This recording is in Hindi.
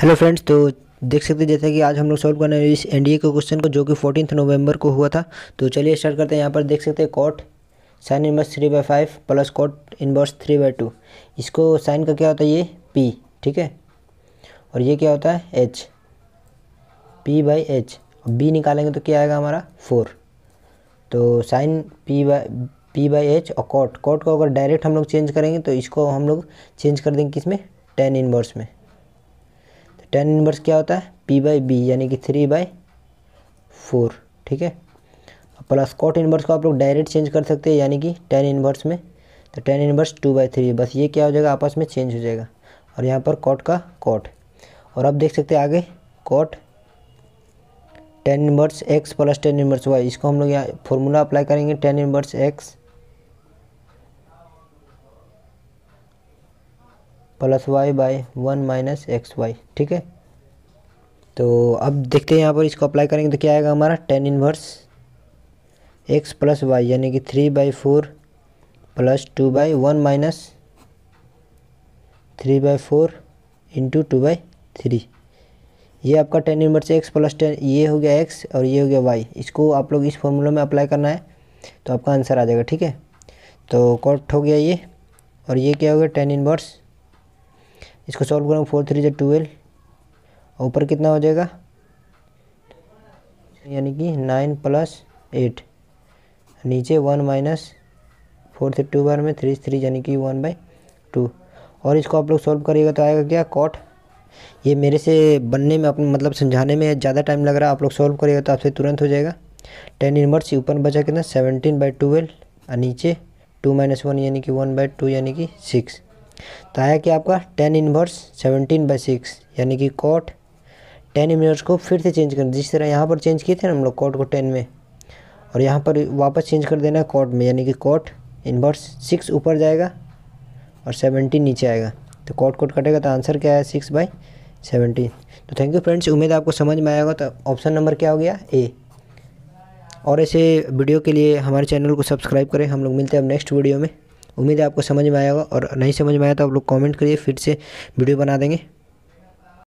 हेलो फ्रेंड्स तो देख सकते हैं जैसे कि आज हम लोग सॉल्व करने इस एनडीए के क्वेश्चन को जो कि फोर्टीन नवंबर को हुआ था तो चलिए स्टार्ट करते हैं यहाँ पर देख सकते हैं cot sine inverse three by five plus cot inverse three by two इसको साइन का क्या होता है ये पी ठीक है और ये क्या होता है एच पी बाई एच और बी निकालेंगे तो क्या आएगा हमारा फोर तो sine P by P by H और कॉट कॉट को अगर डायरेक्ट हम लोग चेंज करेंगे तो इसको हम लोग चेंज कर देंगे किस में टेन इनवर्स में टेन इनवर्स क्या होता है पी बाई बी यानी कि थ्री बाई फोर ठीक है प्लस कॉट इनवर्स को आप लोग डायरेक्ट चेंज कर सकते हैं यानी कि टेन इनवर्स में तो tan inverse two by three बस ये क्या हो जाएगा आपस में चेंज हो जाएगा और यहाँ पर कॉट का कॉट और आप देख सकते हैं आगे cot tan inverse x plus tan inverse y इसको हम लोग यहाँ फॉर्मूला अप्लाई करेंगे tan inverse x plus y by one minus x y ठीक है तो अब देखते हैं यहाँ पर इसको अप्लाई करेंगे तो क्या आएगा हमारा tan inverse x plus y यानी कि three by four plus two by one minus three by four into two by three ये आपका tan inverse x plus tan ये हो गया एक्स और ये हो गया वाई इसको आप लोग इस फॉर्मूला में अप्लाई करना है तो आपका आंसर आ जाएगा ठीक है तो कॉट हो गया ये और ये क्या हो गया टेन इनवर्स इसको सॉल्व करूँगा फोर थ्री जो ट्वेल्व ऊपर कितना हो जाएगा यानी कि नाइन प्लस एट नीचे one minus four three two बार में थ्री थ्री यानी कि वन बाई टू और इसको आप लोग सॉल्व करिएगा तो आएगा क्या कॉट ये मेरे से बनने में अपने मतलब समझाने में ज़्यादा टाइम लग रहा है आप लोग सॉल्व करिएगा तो आपसे तुरंत हो जाएगा टेन इनवर्स ऊपर बचा कितना सेवनटीन बाई ट्वेल्व और नीचे टू माइनस वन यानी कि वन बाई टू यानी कि सिक्स तो आया कि आपका tan inverse seventeen by six यानी कि कोट टेन इनवर्स को फिर से चेंज करना जिस तरह यहाँ पर चेंज किए थे ना हम लोग कोट को टेन में और यहाँ पर वापस चेंज कर देना है कोट में यानी कि कोट इनवर्स सिक्स ऊपर जाएगा और सेवनटीन नीचे आएगा तो कोट कोट कटेगा तो आंसर क्या है सिक्स बाई सेवनटीन तो थैंक यू फ्रेंड्स उम्मीद आपको समझ में आएगा तो ऑप्शन नंबर क्या हो गया ए और ऐसे वीडियो के लिए हमारे चैनल को सब्सक्राइब करें हम लोग मिलते हैं अब नेक्स्ट वीडियो में उम्मीद है आपको समझ में आया होगा और नहीं समझ में आया तो आप लोग कॉमेंट करिए फिर से वीडियो बना देंगे